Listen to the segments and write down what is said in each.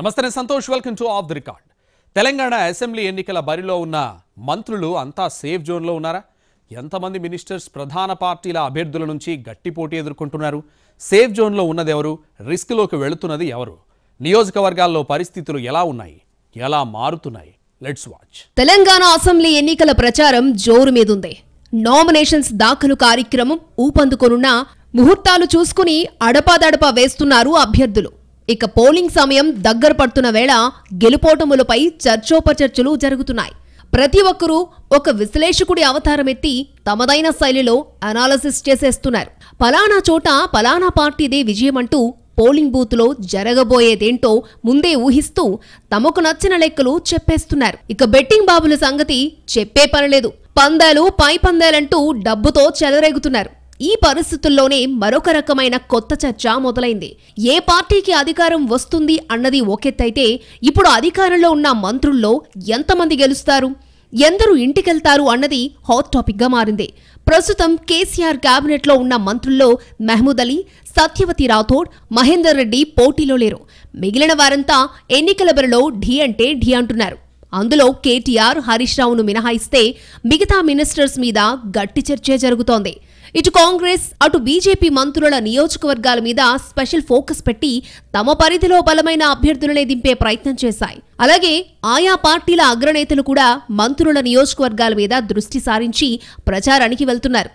నమస్తే Santosh welcome to off the record Telangana assembly ఎన్నికల బరిలో ఉన్న మంత్రులు అంతా సేఫ్ జోన్లో ఉన్నారా ఎంతమంది మినిస్టర్స్ ప్రధాన పార్టీల అభ్యర్థుల నుంచి గట్టి పోటీ ఎదుర్కొంటున్నారు సేఫ్ జోన్లో ఉన్నది ఎవరు రిస్క్లోకి వెళుతున్నది ఎవరు నియోజకవర్గాల్లో పరిస్థితులు ఎలా ఉన్నాయి ఎలా మారుతున్నాయి లెట్స్ వాచ్ తెలంగాణ అసెంబ్లీ ఎన్నికల ప్రచారం జోరు మీదుంది నామినేషన్స్ దాఖలు కార్యక్రమం ఊపందుకొనున్న ముహూర్తాలు చూసుకుని అడపాదడపా వేస్తున్నారు అభ్యర్థులు ఇక పోలింగ్ సమయం దగ్గర పడుతున్న వేళ గెలుపోటములపై చర్చోపచర్చలు జరుగుతున్నాయి ప్రతి ఒక్కరూ ఒక విశ్లేషకుడి అవతారం ఎత్తి తమదైన శైలిలో అనాలసిస్ చేసేస్తున్నారు పలానా చోట పలానా పార్టీదే విజయం అంటూ పోలింగ్ బూత్లో జరగబోయేదేంటో ముందే ఊహిస్తూ తమకు నచ్చిన లెక్కలు చెప్పేస్తున్నారు ఇక బెట్టింగ్ బాబుల సంగతి చెప్పే పనిలేదు పందాలు పై పందాలంటూ డబ్బుతో చెలరేగుతున్నారు ఈ పరిస్థితుల్లోనే మరొక రకమైన కొత్త చర్చ మొదలైంది ఏ పార్టీకి అధికారం వస్తుంది అన్నది ఒకెత్తైతే ఇప్పుడు అధికారంలో ఉన్న మంత్రుల్లో ఎంతమంది గెలుస్తారు ఎందరూ ఇంటికెళ్తారు అన్నది హాట్ టాపిక్గా మారింది ప్రస్తుతం కేసీఆర్ క్యాబినెట్లో ఉన్న మంత్రుల్లో మహమూద్ అలీ సత్యవతి రాథోడ్ మహేందర్ రెడ్డి పోటీలో లేరు మిగిలిన వారంతా ఎన్నికల బరిలో ఢీ అంటే ఢీ అంటున్నారు అందులో కేటీఆర్ హరీష్ రావును మినహాయిస్తే మిగతా మినిస్టర్స్ మీద గట్టి చర్చే జరుగుతోంది ఇటు కాంగ్రెస్ అటు బీజేపీ మంత్రుల నియోజకవర్గాల మీద స్పెషల్ ఫోకస్ పెట్టి తమ పరిధిలో బలమైన అభ్యర్థులనే దింపే ప్రయత్నం చేశాయి అలాగే ఆయా పార్టీల అగ్రనేతలు కూడా మంత్రుల నియోజకవర్గాల మీద దృష్టి సారించి ప్రచారానికి వెళ్తున్నారు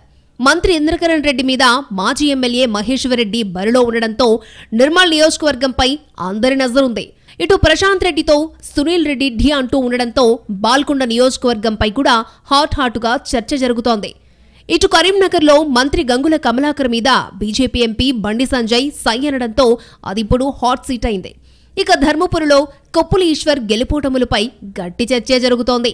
మంత్రి ఇంద్రకరణ్ రెడ్డి మీద మాజీ ఎమ్మెల్యే మహేశ్వరరెడ్డి బరిలో ఉండడంతో నిర్మల్ నియోజకవర్గంపై అందరి నజరుంది ఇటు ప్రశాంత్ రెడ్డితో సునీల్ రెడ్డి ఢీ అంటూ ఉండడంతో బాల్కొండ నియోజకవర్గంపై కూడా హాట్ హాటుగా చర్చ జరుగుతోంది ఇటు కరీంనగర్లో మంత్రి గంగుల కమలాకర్ మీద బీజేపీ ఎంపీ బండి సంజయ్ సై అనడంతో అదిప్పుడు హాట్ సీట్ అయింది ఇక ధర్మపురిలో కొప్పుల ఈశ్వర్ గెలుపోటములపై గట్టి చర్చ జరుగుతోంది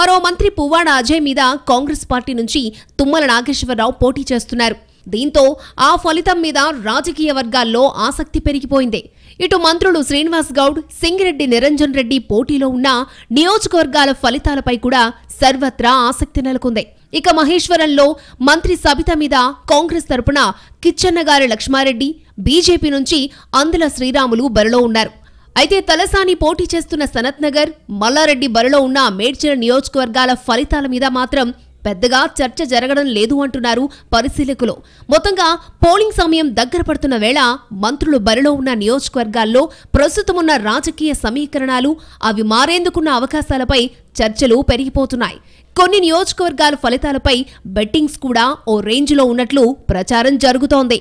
మరో మంత్రి పువ్వాడ అజయ్ మీద కాంగ్రెస్ పార్టీ నుంచి తుమ్మల నాగేశ్వరరావు పోటీ చేస్తున్నారు దీంతో ఆ ఫలితం మీద రాజకీయ వర్గాల్లో ఆసక్తి పెరిగిపోయింది ఇటు మంత్రులు శ్రీనివాస్ గౌడ్ సింగిరెడ్డి నిరంజన్ రెడ్డి పోటీలో ఉన్న నియోజకవర్గాల ఫలితాలపై కూడా సర్వత్రా ఆసక్తి నెలకొంది ఇక మహేశ్వరంలో మంత్రి సబిత మీద కాంగ్రెస్ తరపున కిచ్చన్నగారి లక్ష్మారెడ్డి బీజేపీ నుంచి అందుల శ్రీరాములు బరిలో ఉన్నారు అయితే తలసాని పోటీ చేస్తున్న సనత్నగర్ మల్లారెడ్డి బరిలో ఉన్న మేడ్చల నియోజకవర్గాల ఫలితాల మీద మాత్రం పెద్దగా చర్చ జరగడం లేదు అంటున్నారు పరిశీలకులు మొత్తంగా పోలింగ్ సమయం దగ్గర పడుతున్న వేళ మంత్రులు బరిలో ఉన్న నియోజకవర్గాల్లో ప్రస్తుతమున్న రాజకీయ సమీకరణాలు అవి మారేందుకున్న అవకాశాలపై చర్చలు పెరిగిపోతున్నాయి కొన్ని నియోజకవర్గాల ఫలితాలపై బెట్టింగ్స్ కూడా ఓ రేంజ్లో ఉన్నట్లు ప్రచారం జరుగుతోంది